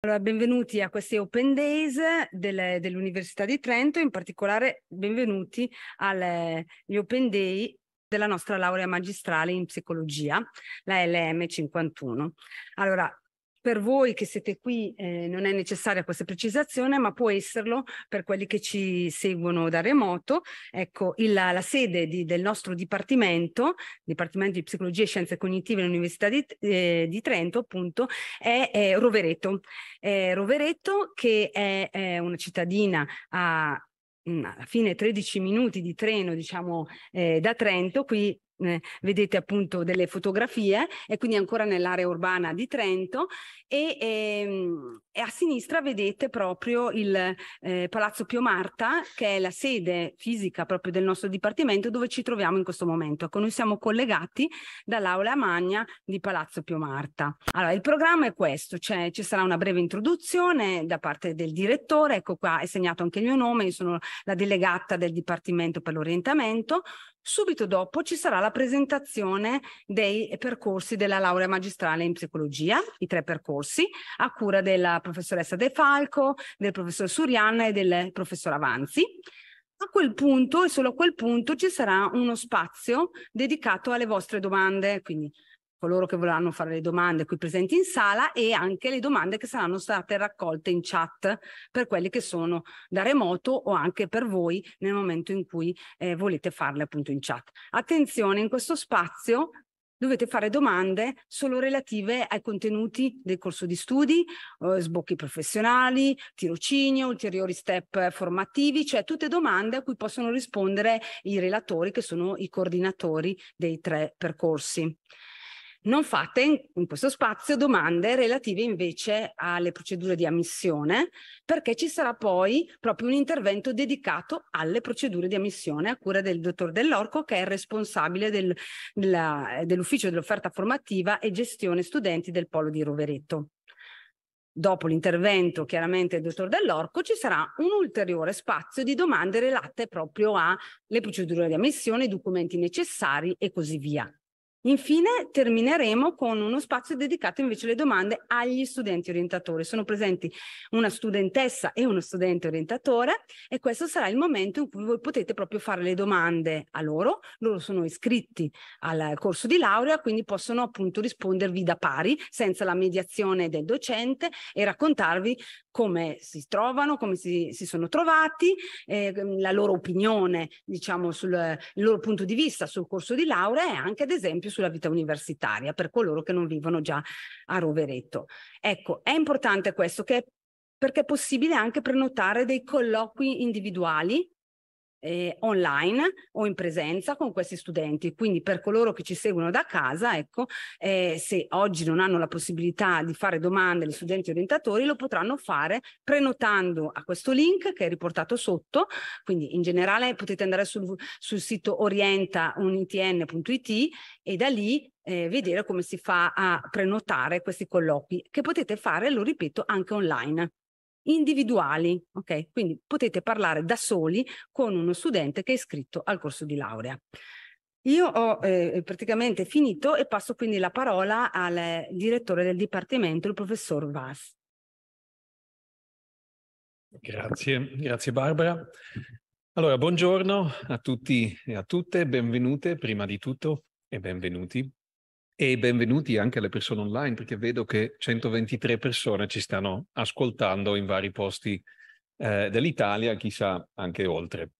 Allora, benvenuti a questi Open Days delle, dell'Università di Trento, in particolare benvenuti agli Open Day della nostra laurea magistrale in psicologia, la LM51. Allora, per voi che siete qui eh, non è necessaria questa precisazione, ma può esserlo per quelli che ci seguono da remoto. Ecco, il, la, sede di, del nostro Dipartimento, Dipartimento di Psicologia e Scienze Cognitive dell'Università di, eh, di, Trento, appunto, è, è Rovereto. È Rovereto che è, è una cittadina a mm, alla fine 13 minuti di treno, diciamo, eh, da Trento, qui eh, vedete appunto delle fotografie e quindi ancora nell'area urbana di Trento e, ehm, e a sinistra vedete proprio il eh, Palazzo Pio Marta, che è la sede fisica proprio del nostro dipartimento dove ci troviamo in questo momento. Ecco, noi siamo collegati dall'aula magna di Palazzo Pio Marta. Allora, il programma è questo, cioè ci sarà una breve introduzione da parte del direttore, ecco qua è segnato anche il mio nome, io sono la delegata del Dipartimento per l'Orientamento, Subito dopo ci sarà la presentazione dei percorsi della laurea magistrale in psicologia, i tre percorsi, a cura della professoressa De Falco, del professor Surianna e del professor Avanzi. A quel punto e solo a quel punto ci sarà uno spazio dedicato alle vostre domande, quindi coloro che vorranno fare le domande qui presenti in sala e anche le domande che saranno state raccolte in chat per quelli che sono da remoto o anche per voi nel momento in cui eh, volete farle appunto in chat. Attenzione, in questo spazio dovete fare domande solo relative ai contenuti del corso di studi, eh, sbocchi professionali, tirocinio, ulteriori step formativi, cioè tutte domande a cui possono rispondere i relatori che sono i coordinatori dei tre percorsi. Non fate in, in questo spazio domande relative invece alle procedure di ammissione, perché ci sarà poi proprio un intervento dedicato alle procedure di ammissione a cura del dottor Dell'Orco, che è il responsabile del, della, dell'ufficio dell'offerta formativa e gestione studenti del Polo di Rovereto. Dopo l'intervento chiaramente del dottor Dell'Orco ci sarà un ulteriore spazio di domande relate proprio alle procedure di ammissione, i documenti necessari e così via. Infine termineremo con uno spazio dedicato invece alle domande agli studenti orientatori. Sono presenti una studentessa e uno studente orientatore e questo sarà il momento in cui voi potete proprio fare le domande a loro. Loro sono iscritti al corso di laurea, quindi possono appunto rispondervi da pari senza la mediazione del docente e raccontarvi come si trovano, come si, si sono trovati, eh, la loro opinione, diciamo, sul loro punto di vista sul corso di laurea e anche ad esempio sulla vita universitaria per coloro che non vivono già a Rovereto. Ecco, è importante questo che, perché è possibile anche prenotare dei colloqui individuali eh, online o in presenza con questi studenti. Quindi per coloro che ci seguono da casa, ecco, eh, se oggi non hanno la possibilità di fare domande agli studenti orientatori, lo potranno fare prenotando a questo link che è riportato sotto. Quindi in generale potete andare sul, sul sito orientaunitn.it e da lì eh, vedere come si fa a prenotare questi colloqui che potete fare, lo ripeto, anche online individuali, ok? Quindi potete parlare da soli con uno studente che è iscritto al corso di laurea. Io ho eh, praticamente finito e passo quindi la parola al eh, direttore del Dipartimento, il professor Vas. Grazie, grazie Barbara. Allora, buongiorno a tutti e a tutte, benvenute prima di tutto e benvenuti. E benvenuti anche alle persone online, perché vedo che 123 persone ci stanno ascoltando in vari posti eh, dell'Italia, chissà anche oltre.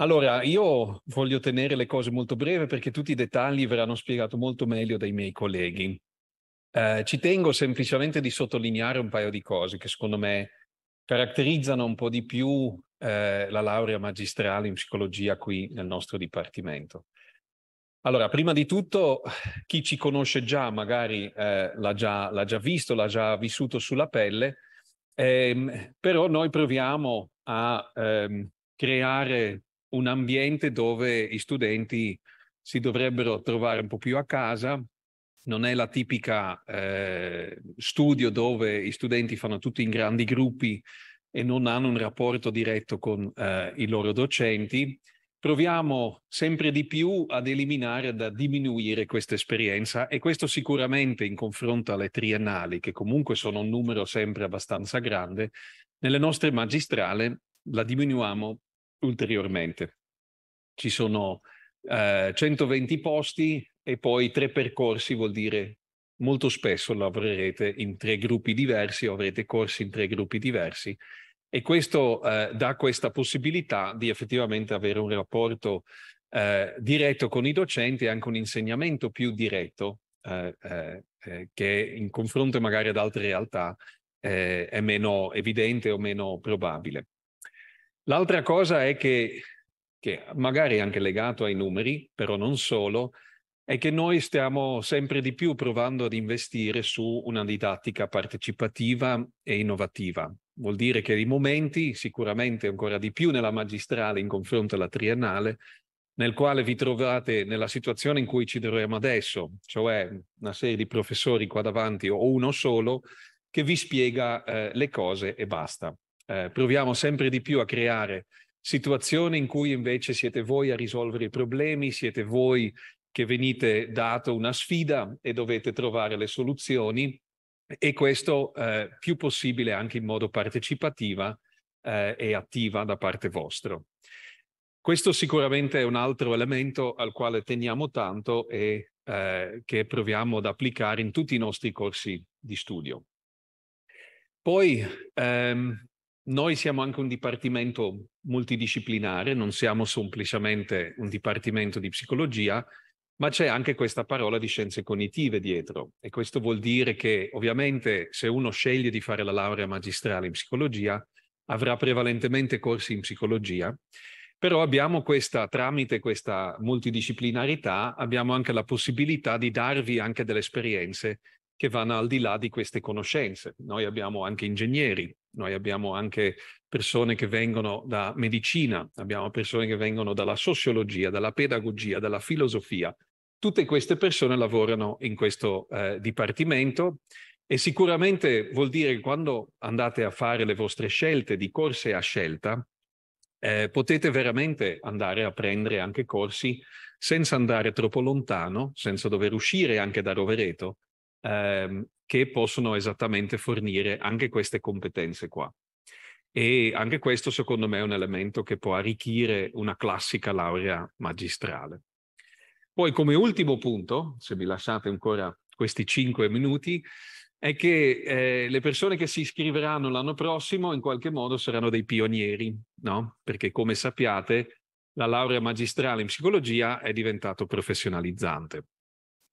Allora, io voglio tenere le cose molto breve perché tutti i dettagli verranno spiegati molto meglio dai miei colleghi. Eh, ci tengo semplicemente di sottolineare un paio di cose che secondo me caratterizzano un po' di più eh, la laurea magistrale in psicologia qui nel nostro dipartimento. Allora, prima di tutto, chi ci conosce già, magari eh, l'ha, già, l'ha, già, visto, l'ha già vissuto sulla pelle, ehm, però noi proviamo a ehm, creare un ambiente dove gli studenti si dovrebbero trovare un po' più a casa, non è la tipica eh, studio dove gli studenti fanno tutti in grandi gruppi e non hanno un rapporto diretto con eh, i loro docenti proviamo sempre di più ad eliminare, ad diminuire questa esperienza e questo sicuramente in confronto alle triennali, che comunque sono un numero sempre abbastanza grande, nelle nostre magistrale la diminuiamo ulteriormente. Ci sono eh, 120 posti e poi tre percorsi, vuol dire molto spesso lavorerete in tre gruppi diversi o avrete corsi in tre gruppi diversi e questo eh, dà questa possibilità di effettivamente avere un rapporto eh, diretto con i docenti e anche un insegnamento più diretto eh, eh, eh che in confronto magari ad altre realtà eh, è meno evidente o meno probabile. L'altra cosa è che, che magari anche legato ai numeri, però non solo, è che noi stiamo sempre di più provando ad investire su una didattica partecipativa e innovativa, Vuol dire che i momenti, sicuramente ancora di più nella magistrale in confronto alla triennale, nel quale vi trovate nella situazione in cui ci troviamo adesso, cioè una serie di professori qua davanti o uno solo che vi spiega eh, le cose e basta. Eh, proviamo sempre di più a creare situazioni in cui invece siete voi a risolvere i problemi, siete voi che venite dato una sfida e dovete trovare le soluzioni e questo eh, più possibile anche in modo partecipativa eh, e attiva da parte vostra. Questo sicuramente è un altro elemento al quale teniamo tanto e eh, che proviamo ad applicare in tutti i nostri corsi di studio. Poi ehm, noi siamo anche un dipartimento multidisciplinare, non siamo semplicemente un dipartimento di psicologia, ma c'è anche questa parola di scienze cognitive dietro e questo vuol dire che ovviamente se uno sceglie di fare la laurea magistrale in psicologia avrà prevalentemente corsi in psicologia, però abbiamo questa, tramite questa multidisciplinarità, abbiamo anche la possibilità di darvi anche delle esperienze che vanno al di là di queste conoscenze. Noi abbiamo anche ingegneri, noi abbiamo anche persone che vengono da medicina, abbiamo persone che vengono dalla sociologia, dalla pedagogia, dalla filosofia. Tutte queste persone lavorano in questo eh, dipartimento e sicuramente vuol dire che quando andate a fare le vostre scelte di corse a scelta, eh, potete veramente andare a prendere anche corsi senza andare troppo lontano, senza dover uscire anche da Rovereto, ehm, che possono esattamente fornire anche queste competenze qua. E anche questo secondo me è un elemento che può arricchire una classica laurea magistrale. Poi come ultimo punto, se mi lasciate ancora questi cinque minuti, è che eh, le persone che si iscriveranno l'anno prossimo in qualche modo saranno dei pionieri, no? Perché come sappiate la laurea magistrale in psicologia è diventata professionalizzante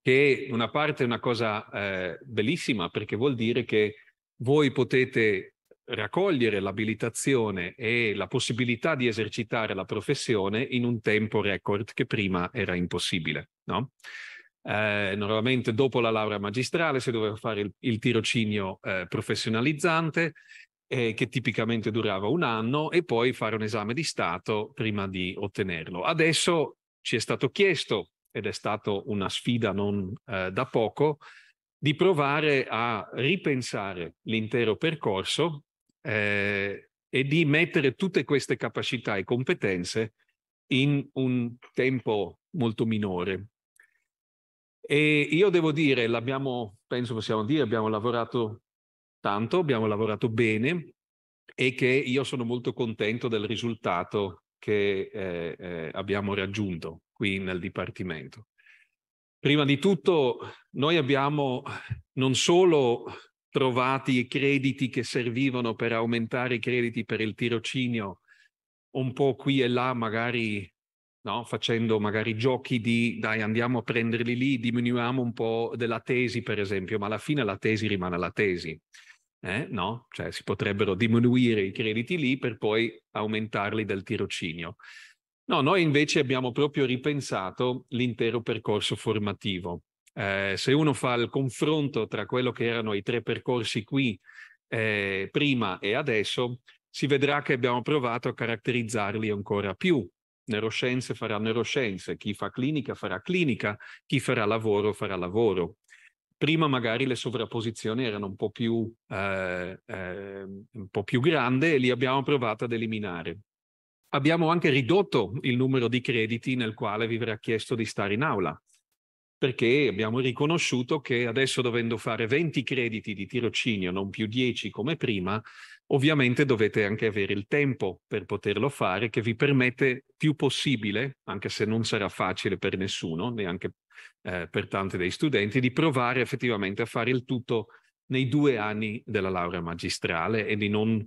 che una parte è una cosa eh, bellissima perché vuol dire che voi potete raccogliere l'abilitazione e la possibilità di esercitare la professione in un tempo record che prima era impossibile. No? Eh, normalmente dopo la laurea magistrale si doveva fare il, il tirocinio eh, professionalizzante eh, che tipicamente durava un anno e poi fare un esame di Stato prima di ottenerlo. Adesso ci è stato chiesto ed è stata una sfida non eh, da poco, di provare a ripensare l'intero percorso eh, e di mettere tutte queste capacità e competenze in un tempo molto minore. E io devo dire, l'abbiamo, penso possiamo dire, abbiamo lavorato tanto, abbiamo lavorato bene e che io sono molto contento del risultato che eh, eh, abbiamo raggiunto qui nel Dipartimento. Prima di tutto, noi abbiamo non solo trovati i crediti che servivano per aumentare i crediti per il tirocinio, un po' qui e là, magari no? facendo magari giochi di dai andiamo a prenderli lì, diminuiamo un po' della tesi per esempio, ma alla fine la tesi rimane la tesi. Eh? No? Cioè si potrebbero diminuire i crediti lì per poi aumentarli del tirocinio. No, noi invece abbiamo proprio ripensato l'intero percorso formativo. Eh, se uno fa il confronto tra quello che erano i tre percorsi qui eh, prima e adesso, si vedrà che abbiamo provato a caratterizzarli ancora più. Neuroscienze farà neuroscienze, chi fa clinica farà clinica, chi farà lavoro farà lavoro. Prima magari le sovrapposizioni erano un po' più, eh, eh grandi e li abbiamo provato ad eliminare abbiamo anche ridotto il numero di crediti nel quale vi verrà chiesto di stare in aula, perché abbiamo riconosciuto che adesso dovendo fare 20 crediti di tirocinio, non più 10 come prima, ovviamente dovete anche avere il tempo per poterlo fare, che vi permette più possibile, anche se non sarà facile per nessuno, neanche eh, per tanti dei studenti, di provare effettivamente a fare il tutto nei due anni della laurea magistrale e di non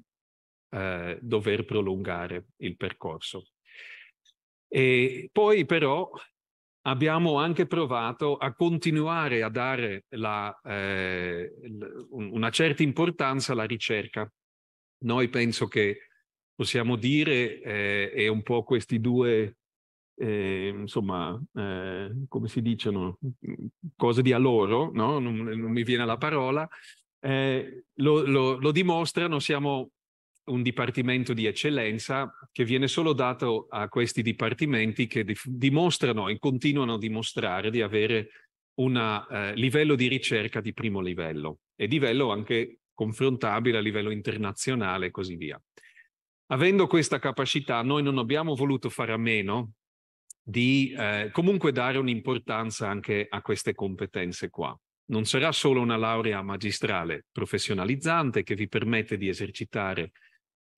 eh, dover prolungare il percorso. E poi però abbiamo anche provato a continuare a dare la, eh, una certa importanza alla ricerca. Noi penso che possiamo dire eh, è un po' questi due, eh, insomma, eh, come si dicono, cose di a loro, no? non, non mi viene la parola, eh, lo, lo, lo dimostrano, siamo un dipartimento di eccellenza che viene solo dato a questi dipartimenti che dimostrano e continuano a dimostrare di avere un eh, livello di ricerca di primo livello e livello anche confrontabile a livello internazionale e così via. Avendo questa capacità, noi non abbiamo voluto fare a meno di eh, comunque dare un'importanza anche a queste competenze qua. Non sarà solo una laurea magistrale professionalizzante che vi permette di esercitare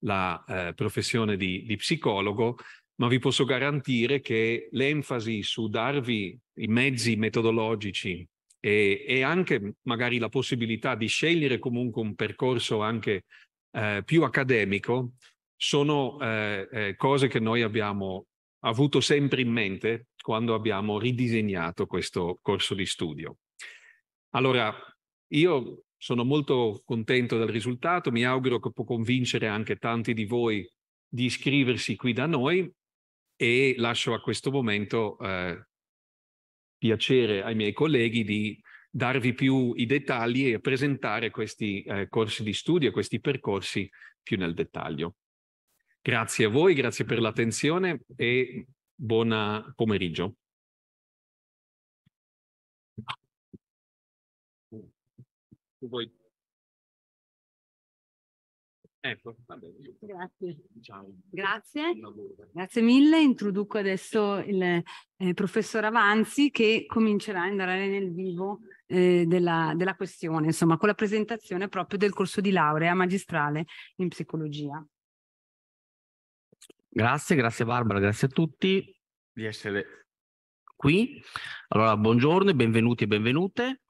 la eh, professione di, di psicologo, ma vi posso garantire che l'enfasi su darvi i mezzi metodologici e, e, anche magari la possibilità di scegliere comunque un percorso anche eh, più accademico sono eh, eh, cose che noi abbiamo avuto sempre in mente quando abbiamo ridisegnato questo corso di studio. Allora, io sono molto contento del risultato, mi auguro che può convincere anche tanti di voi di iscriversi qui da noi e lascio a questo momento eh, piacere ai miei colleghi di darvi più i dettagli e presentare questi eh, corsi di studio, questi percorsi più nel dettaglio. Grazie a voi, grazie per l'attenzione e buon pomeriggio. tu puoi... Ecco, vabbè, Grazie. Ciao. Grazie. Grazie mille. Introduco adesso il eh, professor Avanzi che comincerà a andare nel vivo eh, della, della questione, insomma, con la presentazione proprio del corso di laurea magistrale in psicologia. Grazie, grazie Barbara, grazie a tutti di essere qui. Allora, buongiorno e benvenuti e benvenute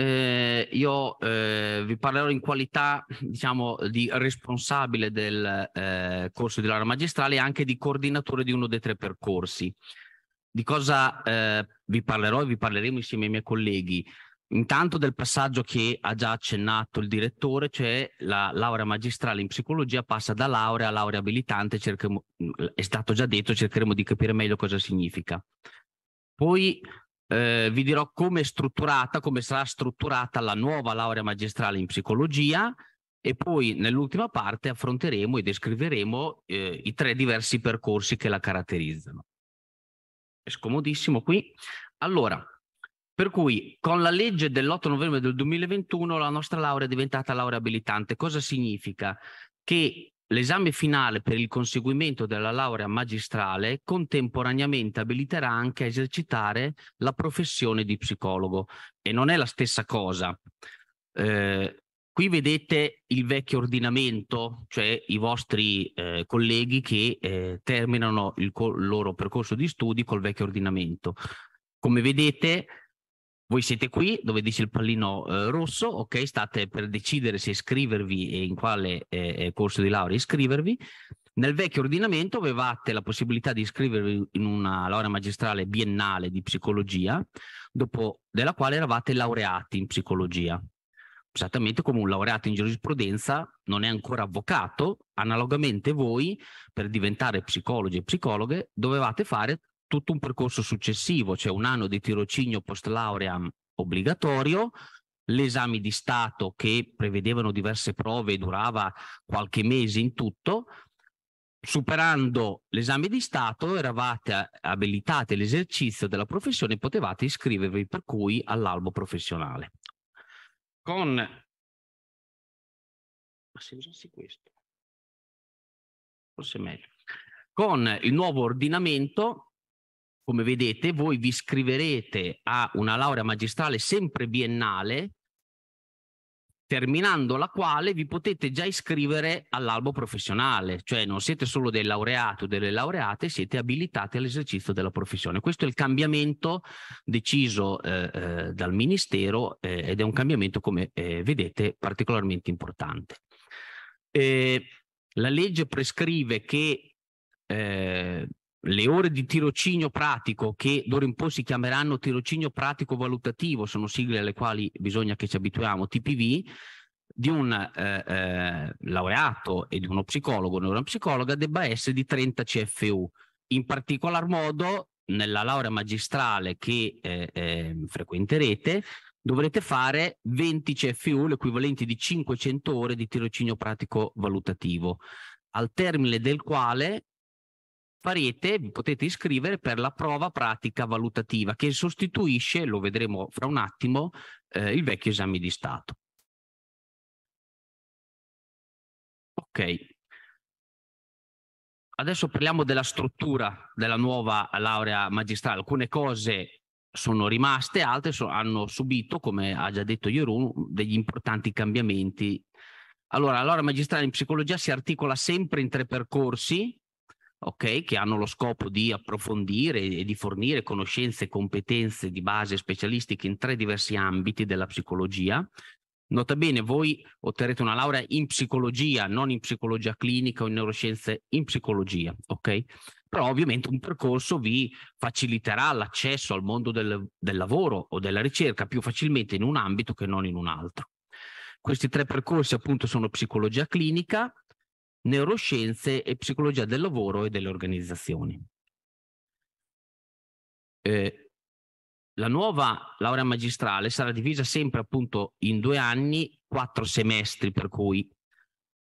eh, io eh, vi parlerò in qualità diciamo, di responsabile del eh, corso di laurea magistrale e anche di coordinatore di uno dei tre percorsi. Di cosa eh, vi parlerò e vi parleremo insieme ai miei colleghi? Intanto del passaggio che ha già accennato il direttore, cioè la laurea magistrale in psicologia passa da laurea a laurea abilitante, cercheremo, è stato già detto, cercheremo di capire meglio cosa significa. Poi eh, vi dirò come è strutturata, come sarà strutturata la nuova laurea magistrale in psicologia e poi nell'ultima parte affronteremo e descriveremo eh, i tre diversi percorsi che la caratterizzano. È scomodissimo qui. Allora, per cui con la legge dell'8 novembre del 2021 la nostra laurea è diventata laurea abilitante. Cosa significa? Che L'esame finale per il conseguimento della laurea magistrale contemporaneamente abiliterà anche a esercitare la professione di psicologo e non è la stessa cosa. Eh, qui vedete il vecchio ordinamento, cioè i vostri eh, colleghi che eh, terminano il, il loro percorso di studi col vecchio ordinamento. Come vedete, voi siete qui dove dice il pallino eh, rosso, ok? State per decidere se iscrivervi e in quale eh, eh, corso di laurea iscrivervi. Nel vecchio ordinamento avevate la possibilità di iscrivervi in una laurea magistrale biennale di psicologia, dopo della quale eravate laureati in psicologia. Esattamente come un laureato in giurisprudenza non è ancora avvocato, analogamente voi, per diventare psicologi e psicologhe, dovevate fare tutto un percorso successivo, cioè un anno di tirocinio post lauream obbligatorio, l'esame di Stato che prevedevano diverse prove e durava qualche mese in tutto. Superando l'esame di Stato eravate abilitate all'esercizio della professione e potevate iscrivervi per cui all'albo professionale. Con... Ma se usassi questo? Forse meglio. Con il nuovo ordinamento come vedete, voi vi iscriverete a una laurea magistrale sempre biennale, terminando la quale vi potete già iscrivere all'albo professionale, cioè non siete solo dei laureati o delle laureate, siete abilitati all'esercizio della professione. Questo è il cambiamento deciso eh, eh, dal Ministero eh, ed è un cambiamento, come eh, vedete, particolarmente importante. Eh, la legge prescrive che eh, le ore di tirocinio pratico, che d'ora in poi si chiameranno tirocinio pratico valutativo, sono sigle alle quali bisogna che ci abituiamo, TPV, di un eh, eh, laureato e di uno psicologo o neuropsicologa debba essere di 30 CFU. In particolar modo, nella laurea magistrale che eh, ehm, frequenterete, dovrete fare 20 CFU, l'equivalente di 500 ore di tirocinio pratico valutativo, al termine del quale farete, vi potete iscrivere per la prova pratica valutativa che sostituisce, lo vedremo fra un attimo, eh, il vecchio esame di Stato. Ok. Adesso parliamo della struttura della nuova laurea magistrale. Alcune cose sono rimaste, altre so, hanno subito, come ha già detto Jeroen, degli importanti cambiamenti. Allora, la laurea magistrale in psicologia si articola sempre in tre percorsi, okay, che hanno lo scopo di approfondire e di fornire conoscenze e competenze di base specialistiche in tre diversi ambiti della psicologia. Nota bene, voi otterrete una laurea in psicologia, non in psicologia clinica o in neuroscienze, in psicologia, ok? Però ovviamente un percorso vi faciliterà l'accesso al mondo del, del lavoro o della ricerca più facilmente in un ambito che non in un altro. Questi tre percorsi appunto sono psicologia clinica, neuroscienze e psicologia del lavoro e delle organizzazioni. Eh, la nuova laurea magistrale sarà divisa sempre appunto in due anni, quattro semestri per cui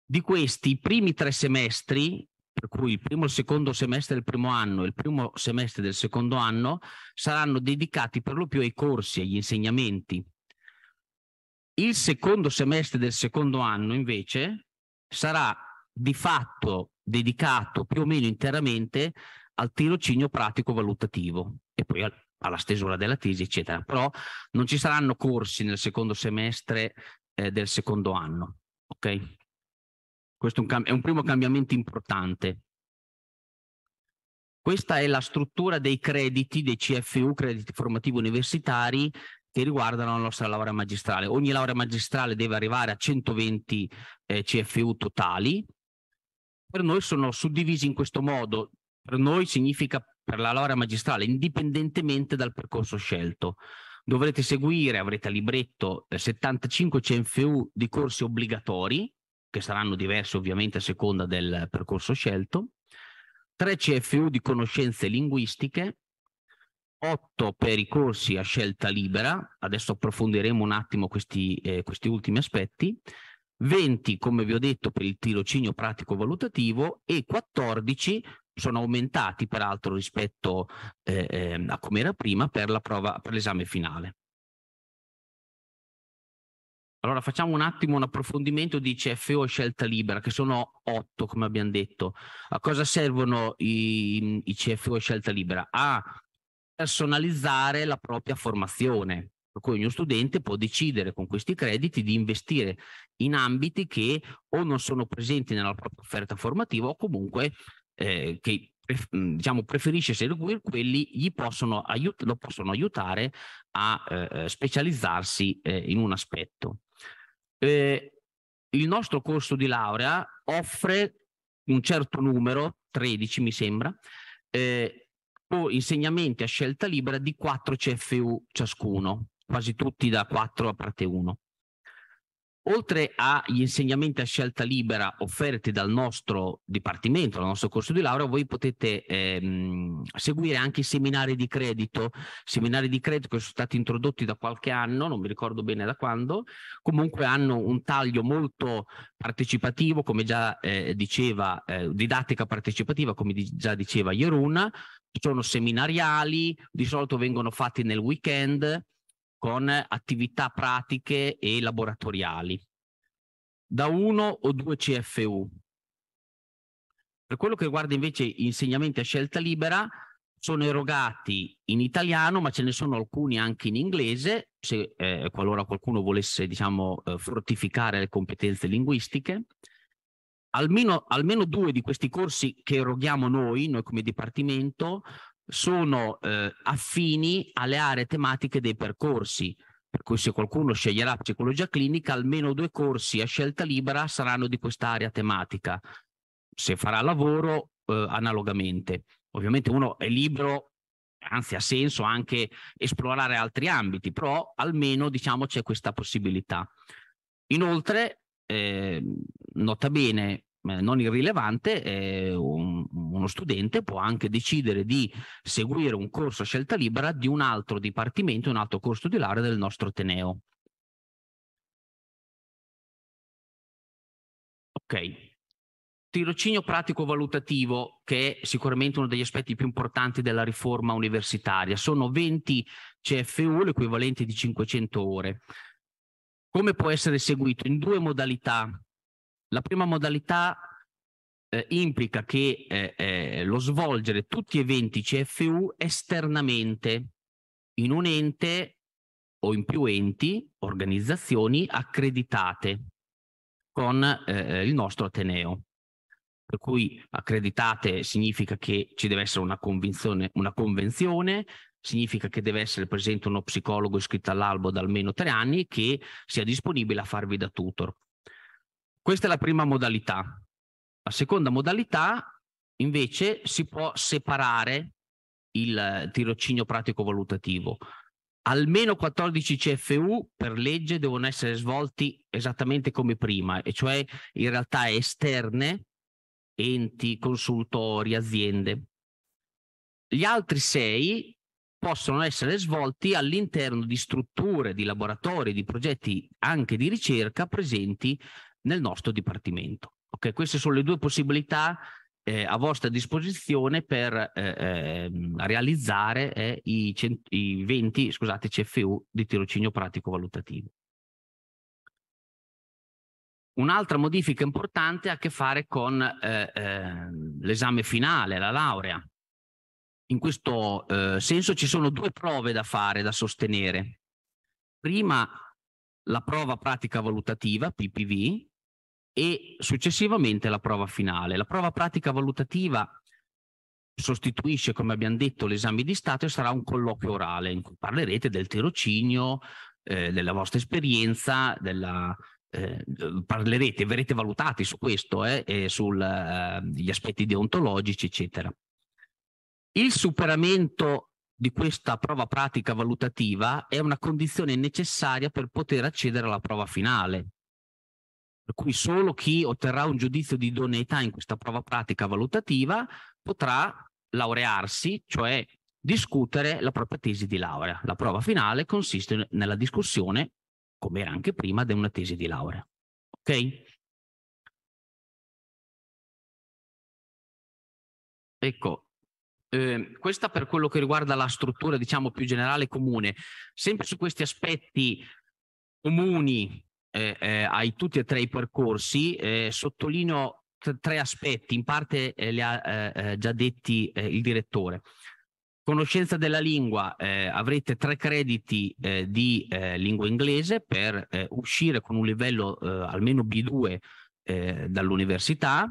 di questi i primi tre semestri, per cui il primo e il secondo semestre del primo anno e il primo semestre del secondo anno, saranno dedicati per lo più ai corsi, agli insegnamenti. Il secondo semestre del secondo anno invece sarà di fatto dedicato più o meno interamente al tirocinio pratico valutativo e poi alla stesura della tesi, eccetera. Però non ci saranno corsi nel secondo semestre eh, del secondo anno. Ok? Questo è un, cam- è un primo cambiamento importante. Questa è la struttura dei crediti, dei CFU, crediti formativi universitari, che riguardano la nostra laurea magistrale. Ogni laurea magistrale deve arrivare a 120 eh, CFU totali, per noi sono suddivisi in questo modo. Per noi significa per la laurea magistrale, indipendentemente dal percorso scelto. Dovrete seguire, avrete a libretto 75 CFU di corsi obbligatori, che saranno diversi ovviamente a seconda del percorso scelto, 3 CFU di conoscenze linguistiche, 8 per i corsi a scelta libera, adesso approfondiremo un attimo questi, eh, questi ultimi aspetti, 20 come vi ho detto per il tirocinio pratico valutativo e 14 sono aumentati peraltro rispetto eh, ehm, a come era prima per, la prova, per l'esame finale. Allora facciamo un attimo un approfondimento di CFO e scelta libera, che sono otto come abbiamo detto. A cosa servono i, i CFO e scelta libera? A personalizzare la propria formazione, per cui ogni studente può decidere con questi crediti di investire in ambiti che o non sono presenti nella propria offerta formativa o comunque eh, che mm, diciamo, preferisce seguire quelli gli possono aiut- lo possono aiutare a eh, eh specializzarsi eh, in un aspetto. Eh, il nostro corso di laurea offre un certo numero, 13 mi sembra, eh, o insegnamenti a scelta libera di 4 CFU ciascuno quasi tutti da 4 a parte 1. Oltre agli insegnamenti a scelta libera offerti dal nostro dipartimento, dal nostro corso di laurea, voi potete ehm, seguire anche i seminari di credito, seminari di credito che sono stati introdotti da qualche anno, non mi ricordo bene da quando, comunque hanno un taglio molto partecipativo, come già eh, diceva, eh, didattica partecipativa, come di- già diceva Ieruna, sono seminariali, di solito vengono fatti nel weekend, con attività pratiche e laboratoriali, da uno o due CFU. Per quello che riguarda invece insegnamenti a scelta libera, sono erogati in italiano, ma ce ne sono alcuni anche in inglese, se eh, qualora qualcuno volesse diciamo, eh, fortificare le competenze linguistiche. Almeno, almeno, due di questi corsi che eroghiamo noi, noi come dipartimento, sono eh, affini alle aree tematiche dei percorsi. Per cui se qualcuno sceglierà psicologia clinica, almeno due corsi a scelta libera saranno di quest'area tematica. Se farà lavoro, eh, analogamente. Ovviamente uno è libero, anzi ha senso anche esplorare altri ambiti, però almeno diciamo c'è questa possibilità. Inoltre, eh, nota bene, eh, non irrilevante, eh, un, uno studente può anche decidere di seguire un corso a scelta libera di un altro dipartimento, un altro corso di laurea del nostro Ateneo. Ok. Tirocinio pratico valutativo, che è sicuramente uno degli aspetti più importanti della riforma universitaria. Sono 20 CFU, l'equivalente di 500 ore. Come può essere seguito? In due modalità la prima modalità eh, implica che eh, eh lo svolgere tutti gli eventi CFU esternamente in un ente o in più enti, organizzazioni accreditate con eh, il nostro Ateneo. Per cui accreditate significa che ci deve essere una, una convenzione, significa che deve essere presente uno psicologo iscritto all'albo da almeno tre anni che sia disponibile a farvi da tutor. Questa è la prima modalità. La seconda modalità invece si può separare il eh, tirocinio pratico valutativo. Almeno 14 CFU per legge devono essere svolti esattamente come prima, e cioè in realtà esterne, enti, consultori, aziende. Gli altri 6 possono essere svolti all'interno di strutture, di laboratori, di progetti anche di ricerca presenti nel nostro dipartimento. Okay? Queste sono le due possibilità eh, a vostra disposizione per eh, ehm, eh, realizzare i, cent- i, 20 scusate, CFU di tirocinio pratico valutativo. Un'altra modifica importante ha a che fare con eh, ehm, l'esame finale, la laurea. In questo eh, senso ci sono due prove da fare, da sostenere. Prima la prova pratica valutativa, PPV, e successivamente la prova finale. La prova pratica valutativa sostituisce, come abbiamo detto, l'esame di Stato e sarà un colloquio orale in cui parlerete del tirocinio, eh, della vostra esperienza, della, eh, parlerete, verrete valutati su questo, eh, sugli eh, aspetti deontologici, eccetera. Il superamento di questa prova pratica valutativa è una condizione necessaria per poter accedere alla prova finale per cui solo chi otterrà un giudizio di idoneità in questa prova pratica valutativa potrà laurearsi, cioè discutere la propria tesi di laurea. La prova finale consiste nella discussione, come era anche prima, di una tesi di laurea. Ok? Ecco, eh, questa per quello che riguarda la struttura, diciamo, più generale e comune. Sempre su questi aspetti comuni eh, eh, ai tutti e tre i percorsi, eh, sottolineo t- tre aspetti, in parte eh, li ha eh, eh, già detti il direttore. Conoscenza della lingua, avrete tre crediti di lingua inglese per uscire con un livello almeno B2 dall'università.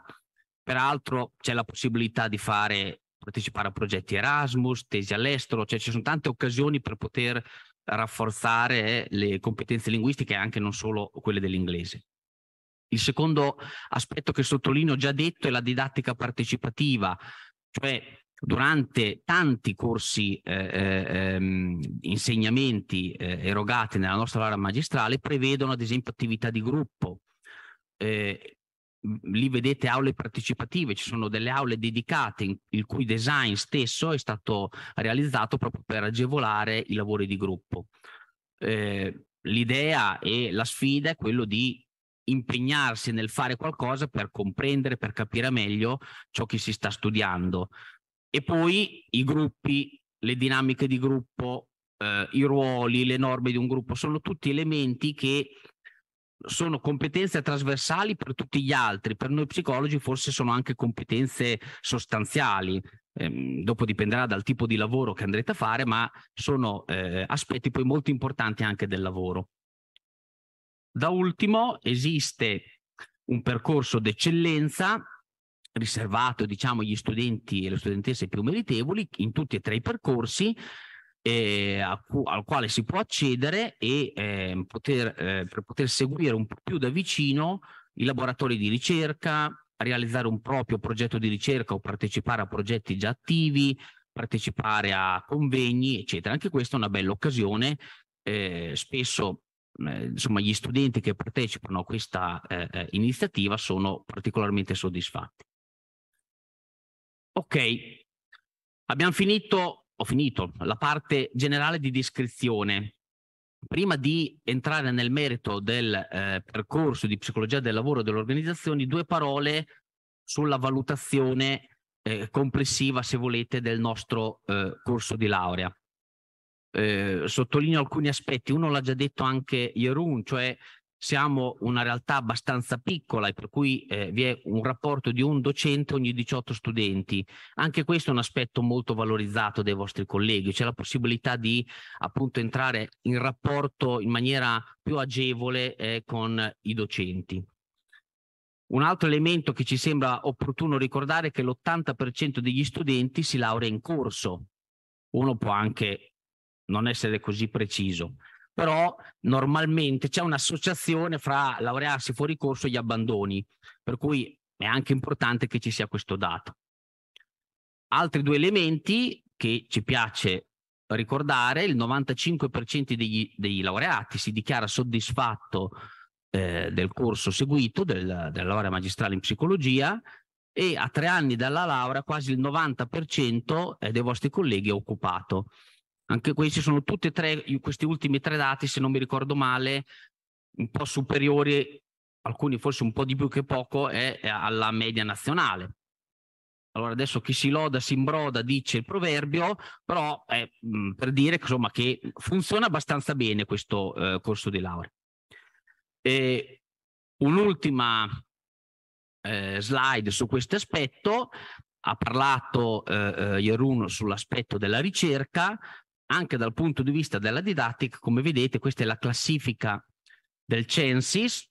Peraltro c'è la possibilità di fare partecipare a progetti Erasmus, tesi all'estero, cioè ci sono tante occasioni per poter rafforzare le competenze linguistiche anche non solo quelle dell'inglese. Il secondo aspetto che sottolineo già detto è la didattica partecipativa, cioè durante tanti corsi eh, eh, ehm, insegnamenti eh, erogati nella nostra laurea magistrale prevedono ad esempio attività di gruppo, eh, lì vedete aule partecipative, ci sono delle aule dedicate in, il cui design stesso è stato realizzato proprio per agevolare i lavori di gruppo. Eh, l'idea e la sfida è quello di impegnarsi nel fare qualcosa per comprendere, per capire meglio ciò che si sta studiando. E poi i gruppi, le dinamiche di gruppo, eh, i ruoli, le norme di un gruppo, sono tutti elementi che sono competenze trasversali per tutti gli altri, per noi psicologi forse sono anche competenze sostanziali, ehm, dopo dipenderà dal tipo di lavoro che andrete a fare, ma sono eh, aspetti poi molto importanti anche del lavoro. Da ultimo esiste un percorso d'eccellenza riservato diciamo agli studenti e le studentesse più meritevoli in tutti e tre i percorsi eh, cu- al quale si può accedere e eh, poter, eh, per poter seguire un po' più da vicino i laboratori di ricerca, realizzare un proprio progetto di ricerca o partecipare a progetti già attivi, partecipare a convegni, eccetera. Anche questa è una bella occasione. Eh, spesso eh, insomma, gli studenti che partecipano a questa eh, iniziativa sono particolarmente soddisfatti. Ok, abbiamo finito ho finito la parte generale di descrizione. Prima di entrare nel merito del eh, percorso di psicologia del lavoro e delle organizzazioni, due parole sulla valutazione eh, complessiva, se volete, del nostro eh, corso di laurea. Eh, sottolineo alcuni aspetti, uno l'ha già detto anche Jeroen, cioè siamo una realtà abbastanza piccola e per cui eh, vi è un rapporto di un docente ogni 18 studenti. Anche questo è un aspetto molto valorizzato dai vostri colleghi, c'è la possibilità di appunto entrare in rapporto in maniera più agevole eh, con i docenti. Un altro elemento che ci sembra opportuno ricordare è che l'80% degli studenti si laurea in corso. Uno può anche non essere così preciso, però normalmente c'è un'associazione fra laurearsi fuori corso e gli abbandoni, per cui è anche importante che ci sia questo dato. Altri due elementi che ci piace ricordare, il 95% degli, dei laureati si dichiara soddisfatto eh, del corso seguito, del, della laurea magistrale in psicologia e a tre anni dalla laurea quasi il 90% eh, dei vostri colleghi è occupato. Anche questi sono tutti e tre, questi ultimi tre dati, se non mi ricordo male, un po' superiori, alcuni forse un po' di più che poco, è alla media nazionale. Allora adesso chi si loda si imbroda, dice il proverbio, però è mm, per dire insomma, che funziona abbastanza bene questo eh, corso di laurea. E un'ultima eh, slide su questo aspetto, ha parlato eh, eh Jerun sull'aspetto della ricerca, anche dal punto di vista della didattica, come vedete, questa è la classifica del Censis,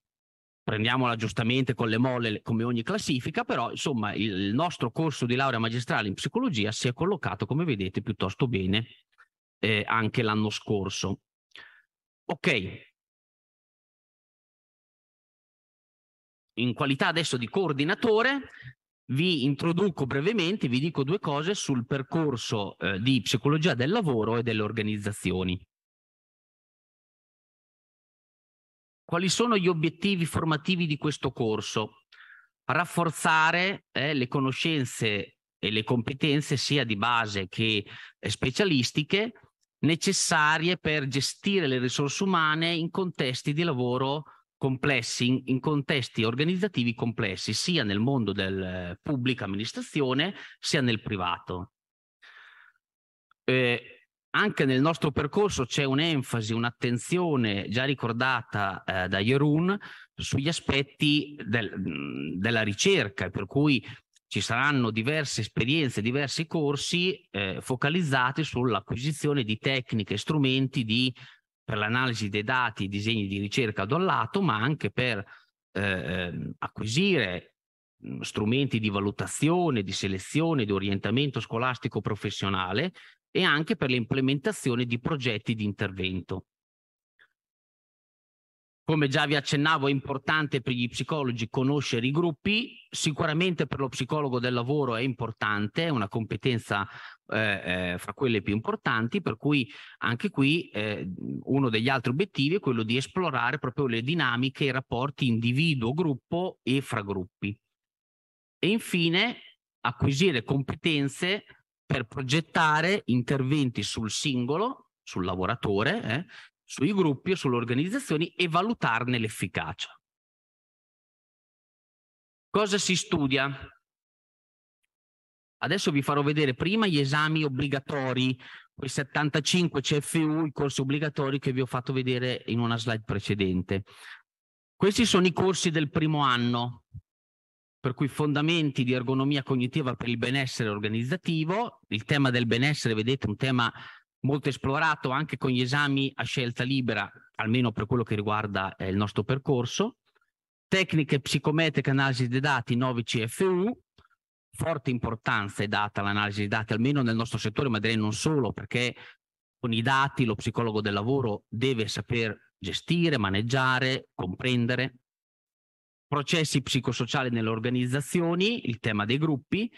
prendiamola giustamente con le molle come ogni classifica, però insomma il nostro corso di laurea magistrale in psicologia si è collocato, come vedete, piuttosto bene eh, anche l'anno scorso. Ok. In qualità adesso di coordinatore vi introduco brevemente, vi dico due cose sul percorso eh, di psicologia del lavoro e delle organizzazioni. Quali sono gli obiettivi formativi di questo corso? Rafforzare eh, le conoscenze e le competenze sia di base che eh, specialistiche necessarie per gestire le risorse umane in contesti di lavoro complessi, in, in, contesti organizzativi complessi, sia nel mondo della eh, pubblica amministrazione, sia nel privato. Eh, anche nel nostro percorso c'è un'enfasi, un'attenzione già ricordata eh, da Jeroen sugli aspetti del, della ricerca, per cui ci saranno diverse esperienze, diversi corsi eh, focalizzati sull'acquisizione di tecniche e strumenti di per l'analisi dei dati, disegni di ricerca da un lato, ma anche per eh, acquisire strumenti di valutazione, di selezione, di orientamento scolastico professionale e anche per l'implementazione di progetti di intervento come già vi accennavo, è importante per gli psicologi conoscere i gruppi, sicuramente per lo psicologo del lavoro è importante, è una competenza eh, eh, fra quelle più importanti, per cui anche qui eh, uno degli altri obiettivi è quello di esplorare proprio le dinamiche, i rapporti individuo-gruppo e fra gruppi. E infine acquisire competenze per progettare interventi sul singolo, sul lavoratore, eh, sui gruppi o sulle organizzazioni e valutarne l'efficacia. Cosa si studia? Adesso vi farò vedere prima gli esami obbligatori, quei 75 CFU, i corsi obbligatori che vi ho fatto vedere in una slide precedente. Questi sono i corsi del primo anno, per cui fondamenti di ergonomia cognitiva per il benessere organizzativo, il tema del benessere, vedete, è un tema molto esplorato anche con gli esami a scelta libera, almeno per quello che riguarda eh, il nostro percorso, tecniche psicometriche analisi dei dati 9 CFU, forte importanza è data all'analisi dei dati, almeno nel nostro settore, ma direi non solo, perché con i dati lo psicologo del lavoro deve saper gestire, maneggiare, comprendere. Processi psicosociali nelle organizzazioni, il tema dei gruppi,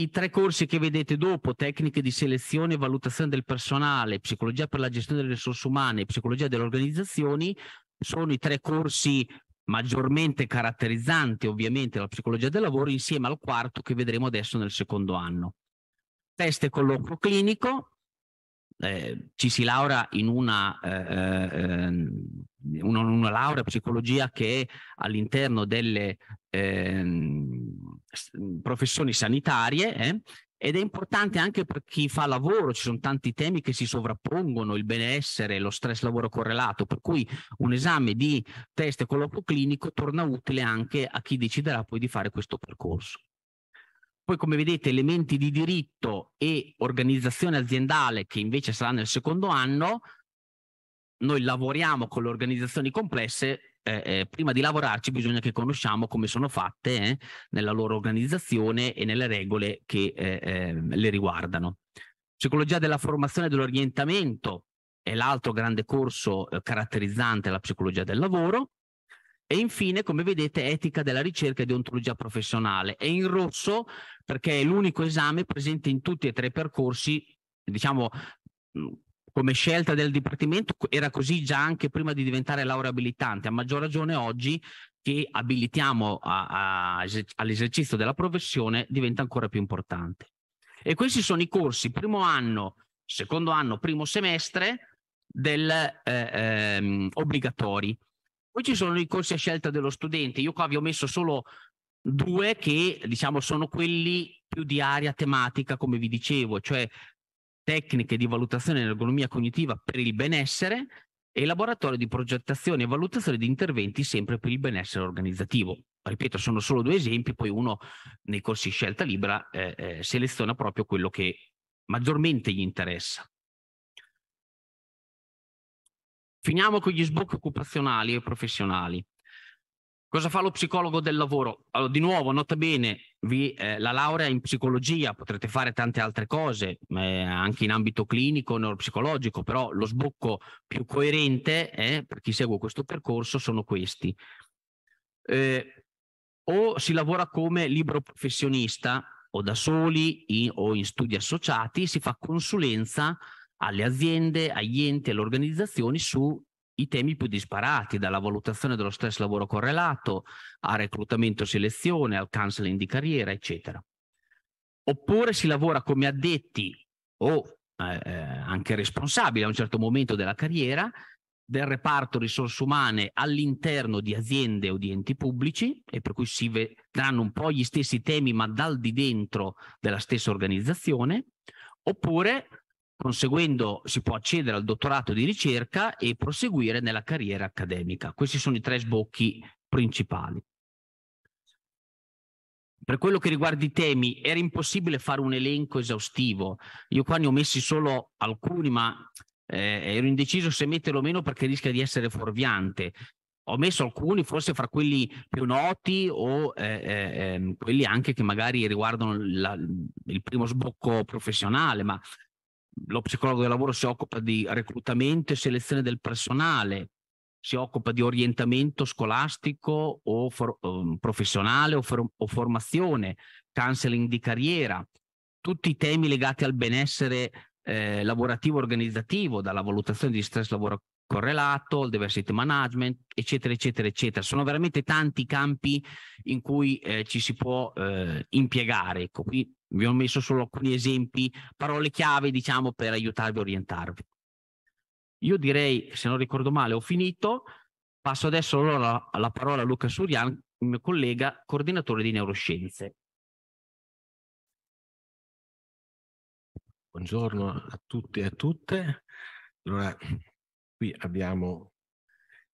i tre corsi che vedete dopo, tecniche di selezione e valutazione del personale, psicologia per la gestione delle risorse umane, e psicologia delle organizzazioni, sono i tre corsi maggiormente caratterizzanti ovviamente la psicologia del lavoro insieme al quarto che vedremo adesso nel secondo anno. Test e colloquio clinico, eh, ci si laurea in una, eh, eh, ehm, una, una laurea psicologia che è all'interno delle ehm, professioni sanitarie eh? ed è importante anche per chi fa lavoro, ci sono tanti temi che si sovrappongono, il benessere, lo stress lavoro correlato, per cui un esame di test e colloquio clinico torna utile anche a chi deciderà poi di fare questo percorso. Poi come vedete elementi di diritto e organizzazione aziendale che invece sarà nel secondo anno, noi lavoriamo con le organizzazioni complesse eh, eh, prima di lavorarci bisogna che conosciamo come sono fatte eh, nella loro organizzazione e nelle regole che eh, ehm, le riguardano. Psicologia della formazione e dell'orientamento è l'altro grande corso eh, caratterizzante la psicologia del lavoro. E infine, come vedete, etica della ricerca e deontologia professionale. È in rosso perché è l'unico esame presente in tutti e tre i percorsi, diciamo, come scelta del Dipartimento era così già anche prima di diventare laurea abilitante, a maggior ragione oggi che abilitiamo a, a, all'esercizio della professione diventa ancora più importante. E questi sono i corsi, primo anno, secondo anno, primo semestre del, eh, ehm, obbligatori. Poi ci sono i corsi a scelta dello studente, io qua vi ho messo solo due che diciamo sono quelli più di area tematica come vi dicevo, cioè tecniche di valutazione dell'ergonomia cognitiva per il benessere e laboratorio di progettazione e valutazione di interventi sempre per il benessere organizzativo. Ripeto, sono solo due esempi, poi uno nei corsi scelta libera eh, eh, seleziona proprio quello che maggiormente gli interessa. Finiamo con gli sbocchi occupazionali e professionali. Cosa fa lo psicologo del lavoro? Allora, di nuovo, nota bene, vi, eh, la laurea in psicologia, potrete fare tante altre cose, eh, anche in ambito clinico, neuropsicologico, però lo sbocco più coerente eh, per chi segue questo percorso sono questi. Eh, o si lavora come libero professionista o da soli in, o in studi associati, si fa consulenza alle aziende, agli enti, alle organizzazioni su i temi più disparati, dalla valutazione dello stress lavoro correlato a reclutamento e selezione, al counseling di carriera, eccetera. Oppure si lavora come addetti o eh, eh anche responsabili a un certo momento della carriera del reparto risorse umane all'interno di aziende o di enti pubblici e per cui si vedranno un po' gli stessi temi ma dal di dentro della stessa organizzazione, oppure Conseguendo si può accedere al dottorato di ricerca e proseguire nella carriera accademica. Questi sono i tre sbocchi principali. Per quello che riguarda i temi, era impossibile fare un elenco esaustivo. Io qua ne ho messi solo alcuni, ma eh, ero indeciso se metterlo o meno perché rischia di essere fuorviante. Ho messo alcuni, forse fra quelli più noti o eh, eh, ehm, quelli anche che magari riguardano la, il primo sbocco professionale, ma lo psicologo del lavoro si occupa di reclutamento e selezione del personale, si occupa di orientamento scolastico o for- ehm, professionale o, for- o formazione, counseling di carriera, tutti i temi legati al benessere eh, lavorativo organizzativo, dalla valutazione di stress lavoro correlato, al diversity management, eccetera, eccetera, eccetera. Sono veramente tanti campi in cui eh, ci si può eh, impiegare. Ecco, qui vi ho messo solo alcuni esempi, parole chiave, diciamo, per aiutarvi a orientarvi. Io direi, se non ricordo male, ho finito. Passo adesso allora la parola a Luca Surian, il mio collega coordinatore di neuroscienze. Buongiorno a tutti e a tutte. Allora, qui abbiamo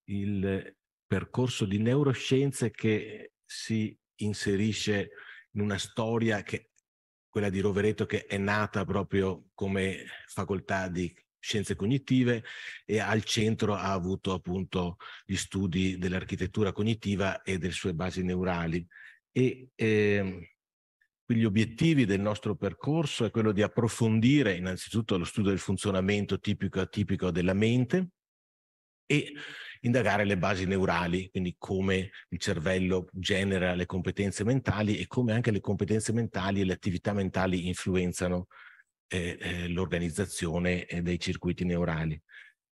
il percorso di neuroscienze che si inserisce in una storia che quella di Rovereto che è nata proprio come facoltà di scienze cognitive e al centro ha avuto appunto gli studi dell'architettura cognitiva e delle sue basi neurali. E eh, gli obiettivi del nostro percorso è quello di approfondire innanzitutto lo studio del funzionamento tipico e atipico della mente e indagare le basi neurali, quindi come il cervello genera le competenze mentali e come anche le competenze mentali e le attività mentali influenzano eh, eh, l'organizzazione eh, dei circuiti neurali.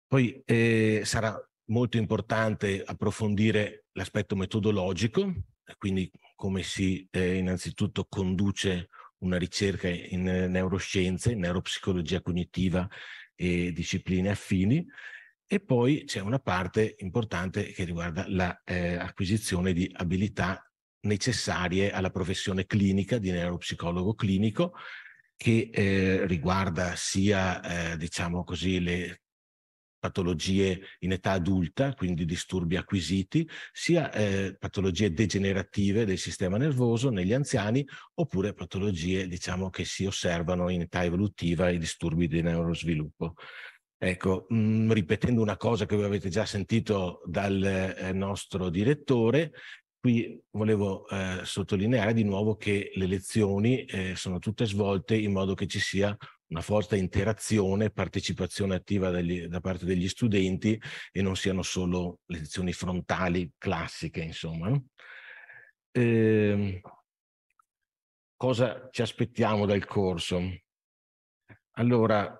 Poi eh, sarà molto importante approfondire l'aspetto metodologico, quindi come si eh, innanzitutto conduce una ricerca in neuroscienze, in neuropsicologia cognitiva e discipline affini. E poi c'è una parte importante che riguarda l'acquisizione la, eh, di abilità necessarie alla professione clinica di neuropsicologo clinico che eh, riguarda sia, eh, diciamo così, le patologie in età adulta, quindi disturbi acquisiti, sia eh, patologie degenerative del sistema nervoso negli anziani, oppure patologie, diciamo, che si osservano in età evolutiva, i disturbi di neurosviluppo. Ecco, mh, mm, ripetendo una cosa che voi avete già sentito dal eh, nostro direttore, qui volevo eh, sottolineare di nuovo che le lezioni eh, sono tutte svolte in modo che ci sia una forte interazione, partecipazione attiva dagli, da parte degli studenti e non siano solo lezioni frontali classiche, insomma. Ehm, cosa ci aspettiamo dal corso? Allora,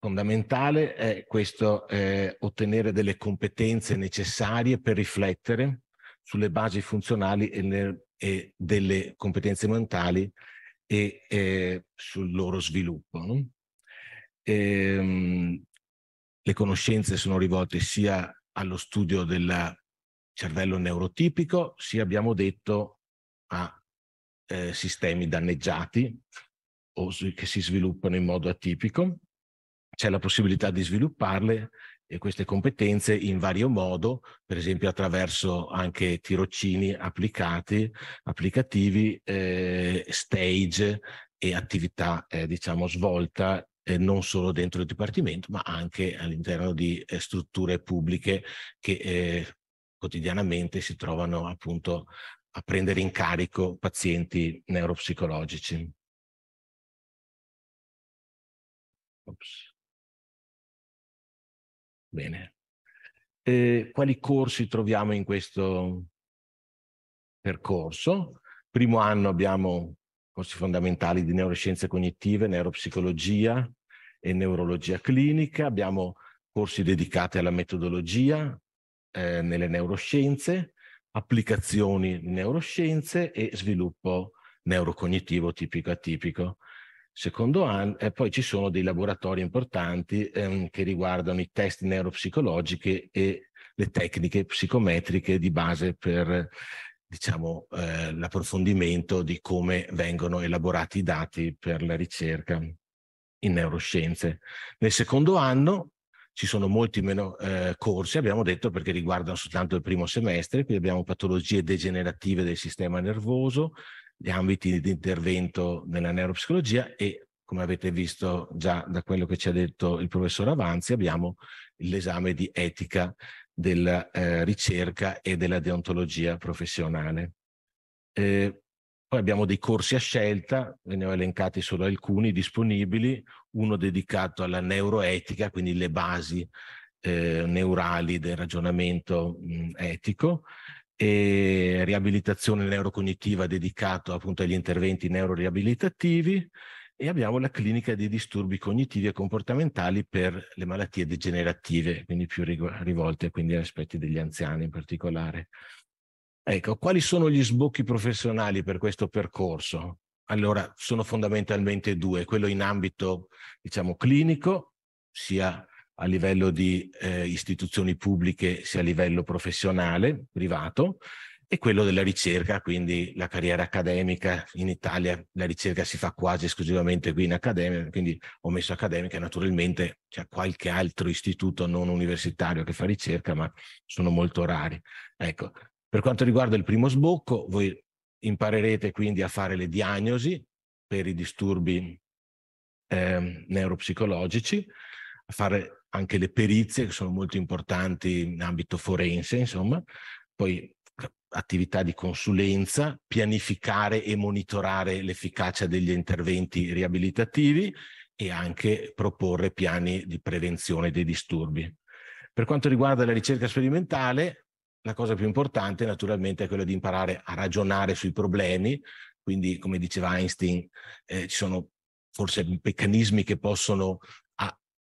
fondamentale è questo eh, ottenere delle competenze necessarie per riflettere sulle basi funzionali e, le, e delle competenze mentali e, e eh, sul loro sviluppo. No? E, ehm, le conoscenze sono rivolte sia allo studio del cervello neurotipico, sia abbiamo detto a eh, sistemi danneggiati o che si sviluppano in modo atipico c'è la possibilità di svilupparle e queste competenze in vario modo, per esempio attraverso anche tirocini applicati, applicativi, eh, stage e attività eh, diciamo svolta eh, non solo dentro il dipartimento ma anche all'interno di eh, strutture pubbliche che eh, quotidianamente si trovano appunto a prendere in carico pazienti neuropsicologici. Oops. Bene. Eh, quali corsi troviamo in questo percorso? Primo anno abbiamo corsi fondamentali di neuroscienze cognitive, neuropsicologia e neurologia clinica, abbiamo corsi dedicati alla metodologia eh, nelle neuroscienze, applicazioni neuroscienze e sviluppo neurocognitivo tipico atipico secondo anno e poi ci sono dei laboratori importanti ehm, che riguardano i test neuropsicologici e le tecniche psicometriche di base per diciamo, eh, l'approfondimento di come vengono elaborati i dati per la ricerca in neuroscienze. Nel secondo anno ci sono molti meno eh, corsi, abbiamo detto, perché riguardano soltanto il primo semestre, qui abbiamo patologie degenerative del sistema nervoso, gli ambiti di intervento nella neuropsicologia e come avete visto già da quello che ci ha detto il professor Avanzi, abbiamo l'esame di etica della eh, ricerca e della deontologia professionale. Eh, poi abbiamo dei corsi a scelta, ne ho elencati solo alcuni disponibili, uno dedicato alla neuroetica, quindi le basi eh, neurali del ragionamento mh, etico, e riabilitazione neurocognitiva dedicato appunto agli interventi neuroriabilitativi e abbiamo la clinica dei disturbi cognitivi e comportamentali per le malattie degenerative, quindi più rivolte quindi agli aspetti degli anziani in particolare. Ecco, quali sono gli sbocchi professionali per questo percorso? Allora, sono fondamentalmente due, quello in ambito, diciamo, clinico, sia a livello di eh, istituzioni pubbliche sia a livello professionale, privato, e quello della ricerca, quindi la carriera accademica. In Italia la ricerca si fa quasi esclusivamente qui in accademia, quindi ho messo accademica, naturalmente c'è cioè, qualche altro istituto non universitario che fa ricerca, ma sono molto rari. Ecco, per quanto riguarda il primo sbocco, voi imparerete quindi a fare le diagnosi per i disturbi eh, neuropsicologici, a fare anche le perizie che sono molto importanti in ambito forense, insomma, poi attività di consulenza, pianificare e monitorare l'efficacia degli interventi riabilitativi e anche proporre piani di prevenzione dei disturbi. Per quanto riguarda la ricerca sperimentale, la cosa più importante naturalmente è quella di imparare a ragionare sui problemi, quindi come diceva Einstein eh, ci sono forse meccanismi che possono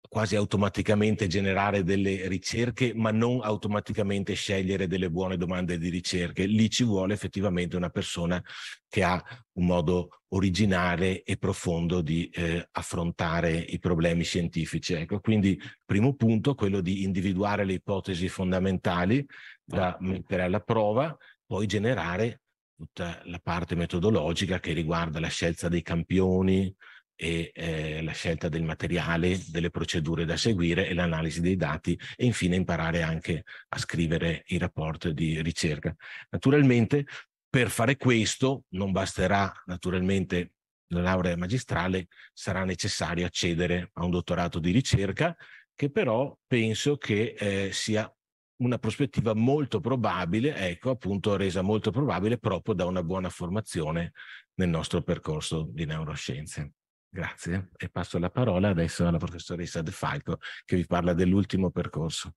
quasi automaticamente generare delle ricerche, ma non automaticamente scegliere delle buone domande di ricerche. Lì ci vuole effettivamente una persona che ha un modo originale e profondo di eh, affrontare i problemi scientifici. Ecco, quindi primo punto, quello di individuare le ipotesi fondamentali da ah. mettere alla prova, poi generare tutta la parte metodologica che riguarda la scelta dei campioni, e eh, la scelta del materiale, delle procedure da seguire e l'analisi dei dati e infine imparare anche a scrivere i rapporti di ricerca. Naturalmente per fare questo non basterà naturalmente la laurea magistrale, sarà necessario accedere a un dottorato di ricerca che però penso che eh, sia una prospettiva molto probabile, ecco appunto resa molto probabile proprio da una buona formazione nel nostro percorso di neuroscienze. Grazie e passo la parola adesso alla professoressa De Falco che vi parla dell'ultimo percorso,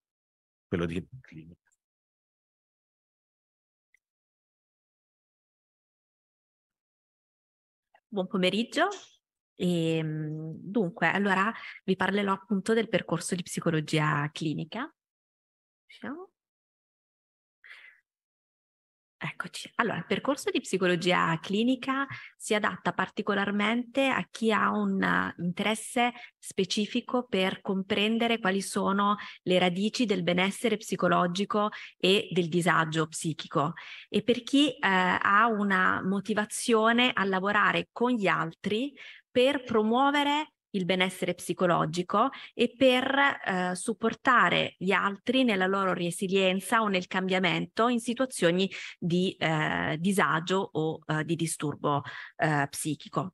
quello di clinica. Buon pomeriggio. E, ehm, dunque, allora vi parlerò appunto del percorso di psicologia clinica. Siamo. Eccoci. Allora, il percorso di psicologia clinica si adatta particolarmente a chi ha un interesse specifico per comprendere quali sono le radici del benessere psicologico e del disagio psichico e per chi eh, ha una motivazione a lavorare con gli altri per promuovere il benessere psicologico e per eh, supportare gli altri nella loro resilienza o nel cambiamento in situazioni di eh, disagio o eh, di disturbo eh, psichico.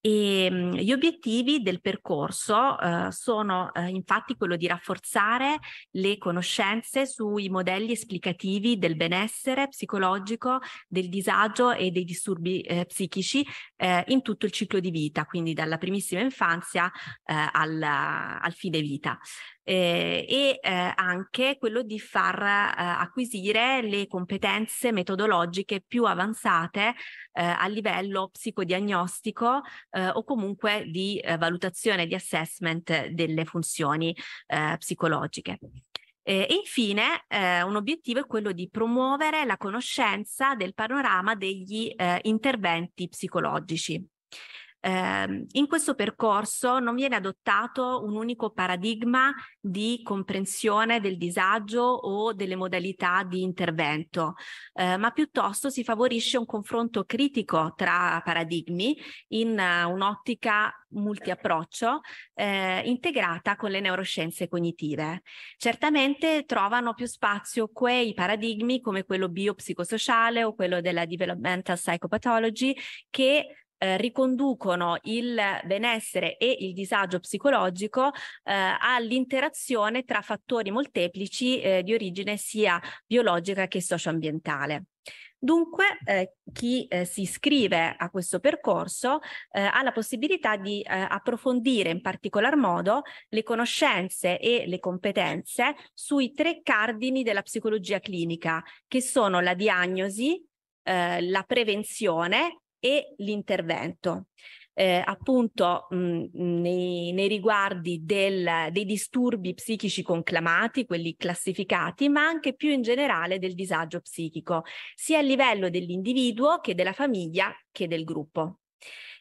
E ehm, gli obiettivi del percorso eh, sono eh, infatti quello di rafforzare le conoscenze sui modelli esplicativi del benessere psicologico, del disagio e dei disturbi eh, psichici eh, in tutto il ciclo di vita, quindi dalla primissima infanzia eh, al, al fine vita eh, e eh, anche quello di far eh, acquisire le competenze metodologiche più avanzate eh, a livello psicodiagnostico eh, o comunque di eh, valutazione di assessment delle funzioni psicologiche. Eh, e infine eh, un obiettivo è quello di promuovere la conoscenza del panorama degli eh, interventi psicologici. Eh, in questo percorso non viene adottato un unico paradigma di comprensione del disagio o delle modalità di intervento, eh, ma piuttosto si favorisce un confronto critico tra paradigmi in uh, un'ottica multiapproccio eh, integrata con le neuroscienze cognitive. Certamente trovano più spazio quei paradigmi come quello biopsicosociale o quello della developmental psychopathology che eh, riconducono il benessere e il disagio psicologico eh, all'interazione tra fattori molteplici eh, di origine sia biologica che socioambientale. Dunque, eh, chi eh, si iscrive a questo percorso eh, ha la possibilità di eh, approfondire in particolar modo le conoscenze e le competenze sui tre cardini della psicologia clinica, che sono la diagnosi, eh, la prevenzione e l'intervento. Eh, appunto mh, nei, nei, riguardi del, dei disturbi psichici conclamati, quelli classificati, ma anche più in generale del disagio psichico, sia a livello dell'individuo che della famiglia che del gruppo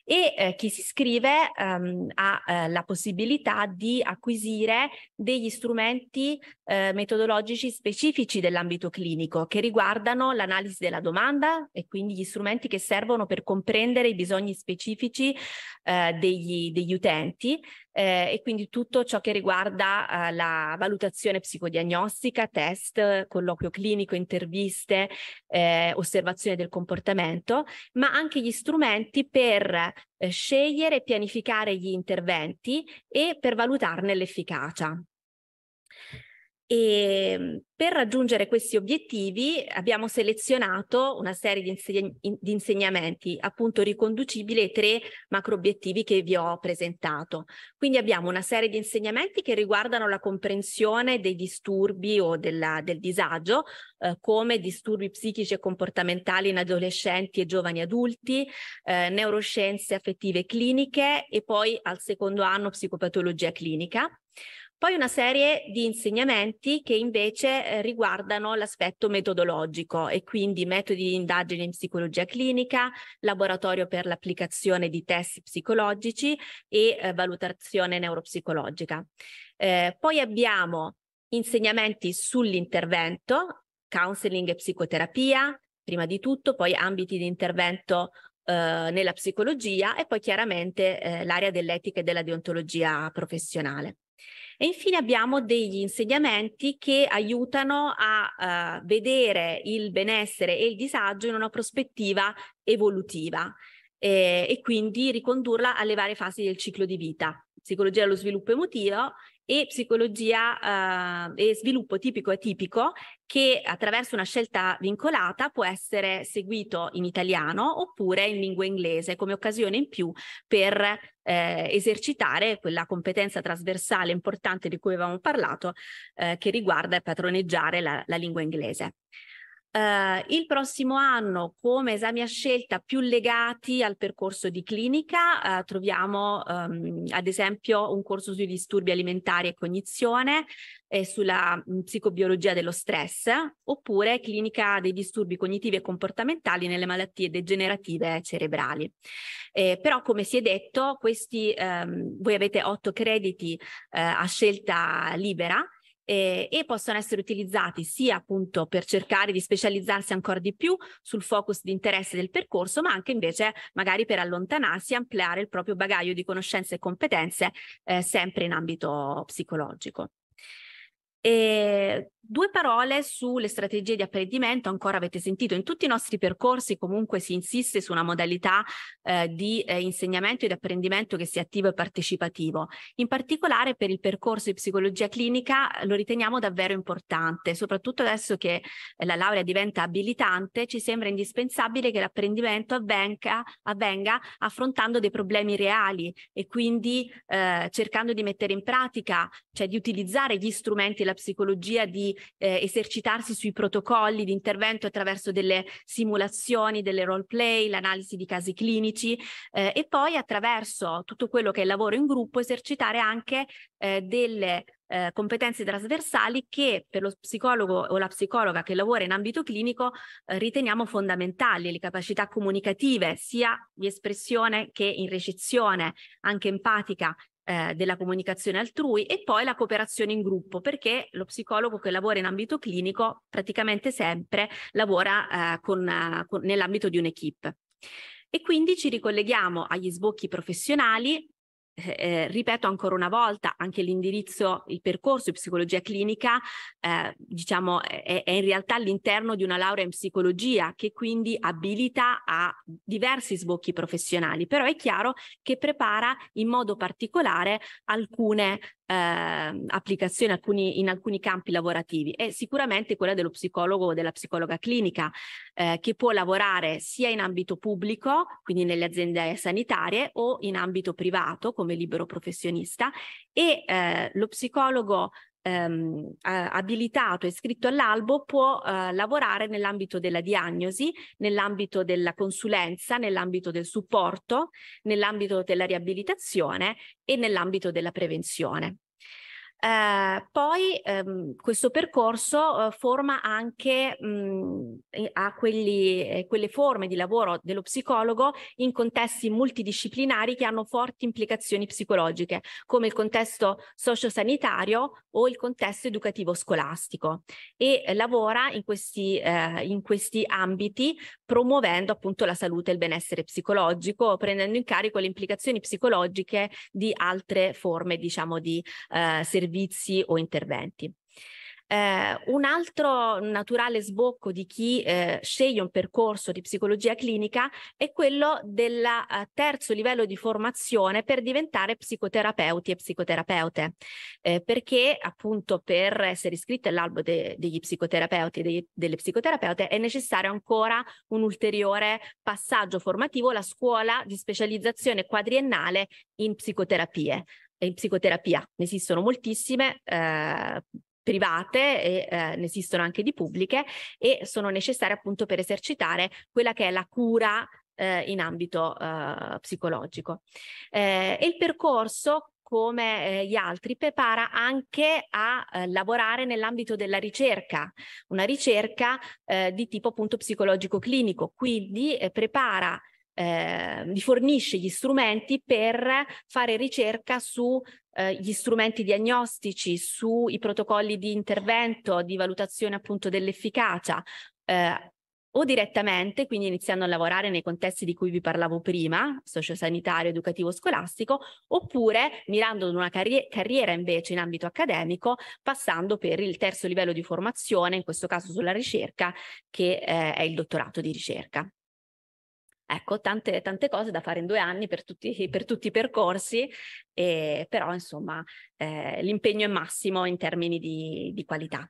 e eh, chi si iscrive ehm, ha eh, la possibilità di acquisire degli strumenti eh, metodologici specifici dell'ambito clinico che riguardano l'analisi della domanda e quindi gli strumenti che servono per comprendere i bisogni specifici eh, degli, degli utenti eh, e quindi tutto ciò che riguarda eh, la valutazione psicodiagnostica, test, colloquio clinico, interviste, eh, osservazione del comportamento, ma anche gli strumenti per eh, scegliere e pianificare gli interventi e per valutarne l'efficacia. E ehm, per raggiungere questi obiettivi abbiamo selezionato una serie di, inseg- di insegnamenti, appunto riconducibili ai tre macro obiettivi che vi ho presentato. Quindi abbiamo una serie di insegnamenti che riguardano la comprensione dei disturbi o della, del disagio, eh, come disturbi psichici e comportamentali in adolescenti e giovani adulti, eh, neuroscienze affettive cliniche e poi al secondo anno psicopatologia clinica. Poi una serie di insegnamenti che invece eh, riguardano l'aspetto metodologico e quindi metodi di indagine in psicologia clinica, laboratorio per l'applicazione di test psicologici e eh, valutazione neuropsicologica. Eh, poi abbiamo insegnamenti sull'intervento, counseling e psicoterapia, prima di tutto, poi ambiti di intervento eh, nella psicologia e poi chiaramente eh, l'area dell'etica e della deontologia professionale. E infine abbiamo degli insegnamenti che aiutano a uh, vedere il benessere e il disagio in una prospettiva evolutiva eh, e quindi ricondurla alle varie fasi del ciclo di vita, psicologia dello sviluppo emotivo e psicologia eh, e sviluppo tipico e atipico che attraverso una scelta vincolata può essere seguito in italiano oppure in lingua inglese come occasione in più per eh, esercitare quella competenza trasversale importante di cui avevamo parlato eh, che riguarda padroneggiare la, la lingua inglese eh, il prossimo anno come esami a scelta più legati al percorso di clinica eh, troviamo ehm, ad esempio un corso sui disturbi alimentari e cognizione e sulla mh, mm, psicobiologia dello stress oppure clinica dei disturbi cognitivi e comportamentali nelle malattie degenerative cerebrali. Eh, però come si è detto questi, ehm, voi avete otto crediti eh, a scelta libera eh, e possono essere utilizzati sia appunto per cercare di specializzarsi ancora di più sul focus di interesse del percorso, ma anche invece magari per allontanarsi e ampliare il proprio bagaglio di conoscenze e competenze eh, sempre in ambito psicologico. E due parole sulle strategie di apprendimento, ancora avete sentito, in tutti i nostri percorsi comunque si insiste su una modalità eh, di eh, insegnamento e di apprendimento che sia attivo e partecipativo. In particolare per il percorso di psicologia clinica eh, lo riteniamo davvero importante, soprattutto adesso che eh, la laurea diventa abilitante, ci sembra indispensabile che l'apprendimento avvenga, avvenga affrontando dei problemi reali e quindi eh, cercando di mettere in pratica, cioè di utilizzare gli strumenti la psicologia di eh, esercitarsi sui protocolli di intervento attraverso delle simulazioni, delle role play, l'analisi di casi clinici eh, e poi attraverso tutto quello che è il lavoro in gruppo esercitare anche eh, delle eh, competenze trasversali che per lo psicologo o la psicologa che lavora in ambito clinico eh, riteniamo fondamentali, le capacità comunicative sia di espressione che in recezione, anche empatica eh, della comunicazione altrui e poi la cooperazione in gruppo, perché lo psicologo che lavora in ambito clinico praticamente sempre lavora eh, con, eh, con, nell'ambito di un'equipe. E quindi ci ricolleghiamo agli sbocchi professionali eh, eh, ripeto ancora una volta, anche l'indirizzo, il percorso di psicologia clinica, eh, diciamo, è, è in realtà all'interno di una laurea in psicologia che quindi abilita a diversi sbocchi professionali, però è chiaro che prepara in modo particolare alcune eh, applicazione alcuni, in alcuni campi lavorativi è sicuramente quella dello psicologo o della psicologa clinica eh, che può lavorare sia in ambito pubblico, quindi nelle aziende sanitarie o in ambito privato come libero professionista e eh, lo psicologo ehm, abilitato e iscritto all'albo può eh, lavorare nell'ambito della diagnosi, nell'ambito della consulenza, nell'ambito del supporto, nell'ambito della riabilitazione e nell'ambito della prevenzione. Eh, poi ehm, questo percorso eh, forma anche mh, mhmm, a quelli, eh, quelle forme di lavoro dello psicologo in contesti multidisciplinari che hanno forti implicazioni psicologiche, come il contesto sociosanitario o il contesto educativo scolastico e eh, lavora in questi, eh, in questi ambiti promuovendo appunto la salute e il benessere psicologico, prendendo in carico le implicazioni psicologiche di altre forme diciamo di eh, servizio servizi o interventi. Eh, un altro naturale sbocco di chi eh, sceglie un percorso di psicologia clinica è quello del eh, terzo livello di formazione per diventare psicoterapeuti e psicoterapeute, eh, perché appunto per essere iscritti all'albo de- degli psicoterapeuti e de- delle psicoterapeute è necessario ancora un ulteriore passaggio formativo, la scuola di specializzazione quadriennale in psicoterapie in psicoterapia. Ne esistono moltissime, eh, private e eh, ne esistono anche di pubbliche e sono necessarie appunto per esercitare quella che è la cura eh, in ambito eh, psicologico. Eh, e il percorso come eh, gli altri, prepara anche a eh, lavorare nell'ambito della ricerca, una ricerca eh, di tipo appunto psicologico clinico, quindi eh, prepara eh, gli fornisce gli strumenti per fare ricerca su eh, gli strumenti diagnostici, sui protocolli di intervento, di valutazione appunto dell'efficacia, eh, o direttamente, quindi iniziando a lavorare nei contesti di cui vi parlavo prima, sociosanitario, educativo, scolastico, oppure mirando ad una carri- carriera invece in ambito accademico, passando per il terzo livello di formazione, in questo caso sulla ricerca, che eh, è il dottorato di ricerca. Ecco, tante, tante, cose da fare in due anni per tutti, per tutti i percorsi, e, però insomma eh, l'impegno è massimo in termini di, di qualità.